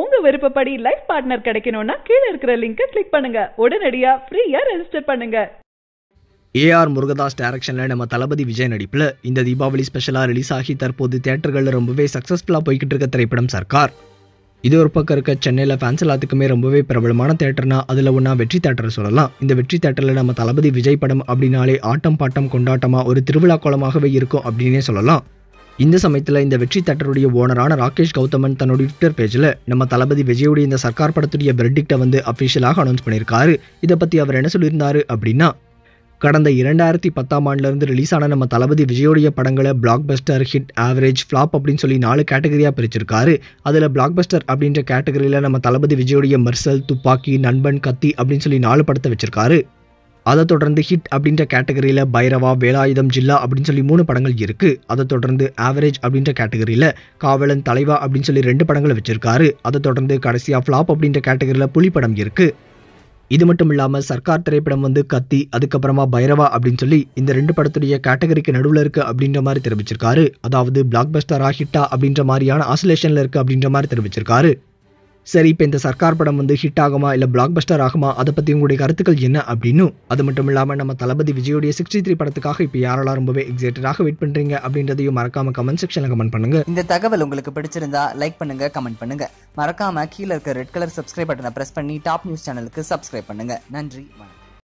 உங்க விருப்பப்படி life partner கிடைக்கணும்னா கீழே இருக்கிற லிங்கை கிளிக் பண்ணுங்க உடனடியா ஃப்ரீயா ரெஜிஸ்டர் பண்ணுங்க ஏஆர் முருகதாஸ் டேரக்ஷனில் நம்ம தளபதி விஜய் நடிப்பில் இந்த தீபாவளி ஸ்பெஷலாக ரிலீஸ் ஆகி தற்போது தேட்டர்களில் ரொம்பவே சக்ஸஸ்ஃபுல்லாக போய்கிட்டு இருக்க திரைப்படம் சர்க்கார் இது ஒரு பக்கம் இருக்க சென்னையில் ஃபேன்ஸ் எல்லாத்துக்குமே ரொம்பவே பிரபலமான தேட்டர்னா அதில் ஒன்றா வெற்றி தேட்டர் சொல்லலாம் இந்த வெற்றி தேட்டரில் நம்ம தளபதி விஜய் படம் அப்படின்னாலே ஆட்டம் பாட்டம் கொண்டாட்டமாக ஒரு திருவிழா கோலமாகவே இருக்கும் அப்படின்னே சொல்லலாம் இந்த சமயத்தில் இந்த வெற்றி தேட்டருடைய ஓனரான ராகேஷ் கௌதமன் தன்னுடைய ட்விட்டர் பேஜில் நம்ம தளபதி விஜயுடைய இந்த சர்க்கார் படத்துடைய பிரெடிக்டை வந்து அஃபிஷியலாக அனௌன்ஸ் பண்ணியிருக்காரு இதை பற்றி அவர் என்ன சொல்லியிருந்தாரு அப்படின்னா கடந்த இரண்டாயிரத்தி பத்தாம் ஆண்டுலேருந்து ரிலீஸ் ஆன நம்ம தளபதி விஜயோடைய படங்களை blockbuster hit average flop அப்படின்னு சொல்லி நாலு கேட்டகரியாக பிரிச்சிருக்காரு அதில் பிளாக் பஸ்டர் அப்படின்ற கேட்டகரியில் நம்ம தளபதி விஜயோடைய மர்சல் துப்பாக்கி நண்பன் கத்தி அப்படின்னு சொல்லி நாலு படத்தை வச்சிருக்காரு அதை தொடர்ந்து ஹிட் அப்படின்ற கேட்டகரியில் பைரவா வேலாயுதம் ஜில்லா அப்படின்னு சொல்லி மூணு படங்கள் இருக்குது அதை தொடர்ந்து ஆவரேஜ் அப்படின்ற கேட்டகரியில் காவலன் தலைவா அப்படின்னு சொல்லி ரெண்டு படங்களை வச்சிருக்காரு அதை தொடர்ந்து கடைசியாக ஃப்ளாப் அப்படின்ற கேட்டகரியில் புலி படம் இருக்குது இது மட்டும் இல்லாமல் சர்க்கார் திரைப்படம் வந்து கத்தி அதுக்கப்புறமா பைரவா அப்படின்னு சொல்லி இந்த ரெண்டு படத்துடைய கேட்டகரிக்கு நடுவில் இருக்குது அப்படின்ற மாதிரி தெரிவிச்சிருக்காரு அதாவது பிளாக் பஸ்டரா ஹிட்டா அப்படின்ற மாதிரியான ஆசோலேஷனில் இருக்குது அப்படின்ற மாதிரி தெரிவிச்சிருக்காரு சரி இப்போ இந்த சர்க்கார் படம் வந்து ஹிட் ஆகுமா இல்லை பிளாக் பஸ்டர் ஆகுமா அதை பற்றி உங்களுடைய கருத்துக்கள் என்ன அப்படின்னு அது மட்டும் இல்லாமல் நம்ம தளபதி விஜயோடைய சிக்ஸ்டி த்ரீ படத்துக்காக இப்போ யாரெல்லாம் ரொம்பவே எக்ஸைட்டடாக வெயிட் பண்ணுறீங்க அப்படின்றதையும் மறக்காம கமெண்ட் செக்ஷனில் கமெண்ட் பண்ணுங்க இந்த தகவல் உங்களுக்கு பிடிச்சிருந்தா லைக் பண்ணுங்க கமெண்ட் பண்ணுங்க மறக்காம கீழே இருக்க ரெட் கலர் சப்ஸ்கிரைப் பட்டனை ப்ரெஸ் பண்ணி டாப் நியூஸ் சேனலுக்கு சப்ஸ்கிரைப் பண்ணுங்க நன்றி வணக்கம்